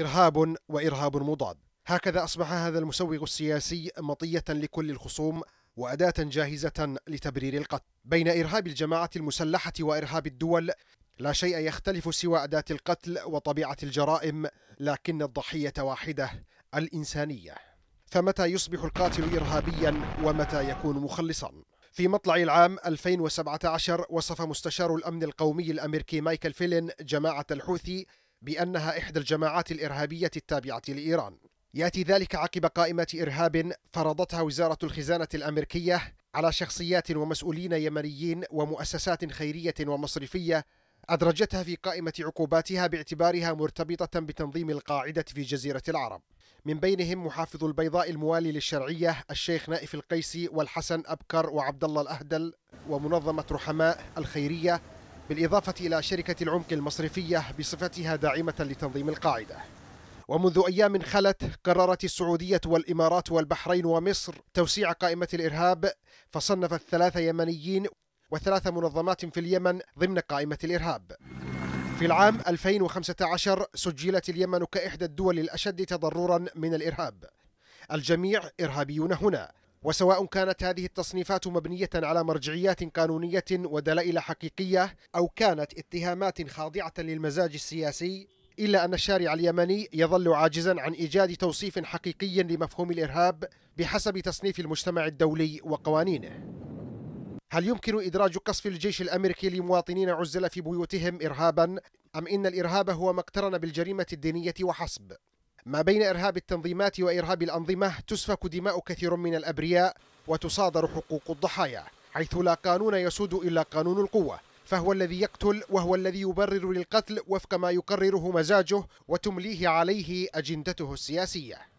إرهاب وإرهاب مضاد هكذا أصبح هذا المسوغ السياسي مطية لكل الخصوم وأداة جاهزة لتبرير القتل بين إرهاب الجماعة المسلحة وإرهاب الدول لا شيء يختلف سوى أداة القتل وطبيعة الجرائم لكن الضحية واحدة الإنسانية فمتى يصبح القاتل إرهابيا ومتى يكون مخلصا؟ في مطلع العام 2017 وصف مستشار الأمن القومي الأمريكي مايكل فيلين جماعة الحوثي بأنها إحدى الجماعات الإرهابية التابعة لإيران يأتي ذلك عقب قائمة إرهاب فرضتها وزارة الخزانة الأمريكية على شخصيات ومسؤولين يمنيين ومؤسسات خيرية ومصرفية أدرجتها في قائمة عقوباتها باعتبارها مرتبطة بتنظيم القاعدة في جزيرة العرب من بينهم محافظ البيضاء الموالي للشرعية الشيخ نائف القيسي والحسن أبكر وعبد الله الأهدل ومنظمة رحماء الخيرية بالإضافة إلى شركة العمق المصرفية بصفتها داعمة لتنظيم القاعدة ومنذ أيام خلت قررت السعودية والإمارات والبحرين ومصر توسيع قائمة الإرهاب فصنفت ثلاثة يمنيين وثلاث منظمات في اليمن ضمن قائمة الإرهاب في العام 2015 سجلت اليمن كإحدى الدول الأشد تضررا من الإرهاب الجميع إرهابيون هنا وسواء كانت هذه التصنيفات مبنية على مرجعيات قانونية ودلائل حقيقية أو كانت اتهامات خاضعة للمزاج السياسي إلا أن الشارع اليمني يظل عاجزا عن إيجاد توصيف حقيقي لمفهوم الإرهاب بحسب تصنيف المجتمع الدولي وقوانينه هل يمكن إدراج قصف الجيش الأمريكي لمواطنين عزل في بيوتهم إرهابا؟ أم إن الإرهاب هو ما اقترن بالجريمة الدينية وحسب؟ ما بين إرهاب التنظيمات وإرهاب الأنظمة تسفك دماء كثير من الأبرياء وتصادر حقوق الضحايا حيث لا قانون يسود إلا قانون القوة فهو الذي يقتل وهو الذي يبرر للقتل وفق ما يقرره مزاجه وتمليه عليه أجندته السياسية